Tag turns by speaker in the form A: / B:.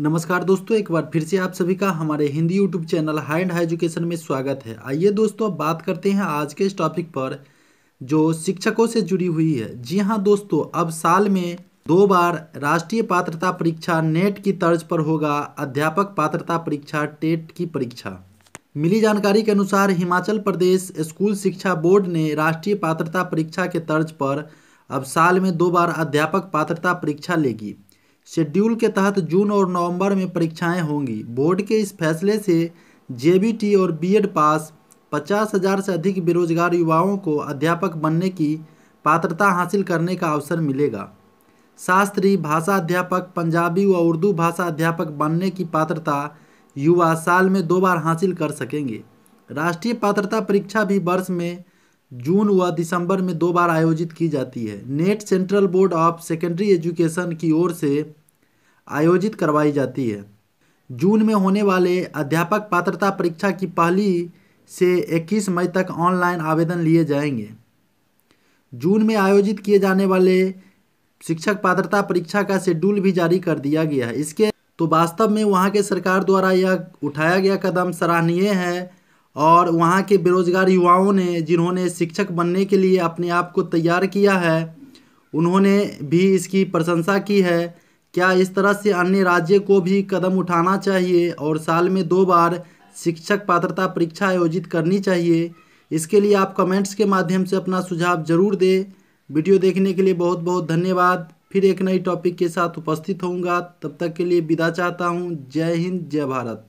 A: नमस्कार दोस्तों एक बार फिर से आप सभी का हमारे Hindi YouTube channel high and high education में स्वागत है आइए दोस्तों अब बात करते हैं आज के इस टॉपिक पर जो शिक्षकों से जुड़ी हुई है जी हाँ दोस्तों अब साल में दो बार राष्ट्रीय पात्रता परीक्षा नेट की तर्ज पर होगा अध्यापक पात्रता परीक्षा टेट की परीक्षा मिली जानकारी के अनुसार हिमाचल प्रदेश स्कूल शिक्षा बोर्ड ने राष्ट्रीय पात्रता परीक्षा के तर्ज पर अब साल में दो बार अध्यापक पात्रता परीक्षा लेगी शेड्यूल के तहत जून और नवंबर में परीक्षाएं होंगी बोर्ड के इस फैसले से जेबीटी और बीएड पास पचास हज़ार से अधिक बेरोजगार युवाओं को अध्यापक बनने की पात्रता हासिल करने का अवसर मिलेगा शास्त्री भाषा अध्यापक पंजाबी व उर्दू भाषा अध्यापक बनने की पात्रता युवा साल में दो बार हासिल कर सकेंगे राष्ट्रीय पात्रता परीक्षा भी वर्ष में जून व दिसंबर में दो बार आयोजित की जाती है NET Central Board of Secondary Education की ओर से आयोजित करवाई जाती है जून में होने वाले अध्यापक पात्रता परीक्षा की पहली से 21 मई तक ऑनलाइन आवेदन लिए जाएंगे जून में आयोजित किए जाने वाले शिक्षक पात्रता परीक्षा का शेड्यूल भी जारी कर दिया गया है इसके तो वास्तव में वहाँ के सरकार द्वारा यह उठाया गया कदम सराहनीय है और वहाँ के बेरोज़गार युवाओं ने जिन्होंने शिक्षक बनने के लिए अपने आप को तैयार किया है उन्होंने भी इसकी प्रशंसा की है क्या इस तरह से अन्य राज्य को भी कदम उठाना चाहिए और साल में दो बार शिक्षक पात्रता परीक्षा आयोजित करनी चाहिए इसके लिए आप कमेंट्स के माध्यम से अपना सुझाव जरूर दें वीडियो देखने के लिए बहुत बहुत धन्यवाद फिर एक नई टॉपिक के साथ उपस्थित होऊंगा तब तक के लिए विदा चाहता हूँ जय हिंद जय भारत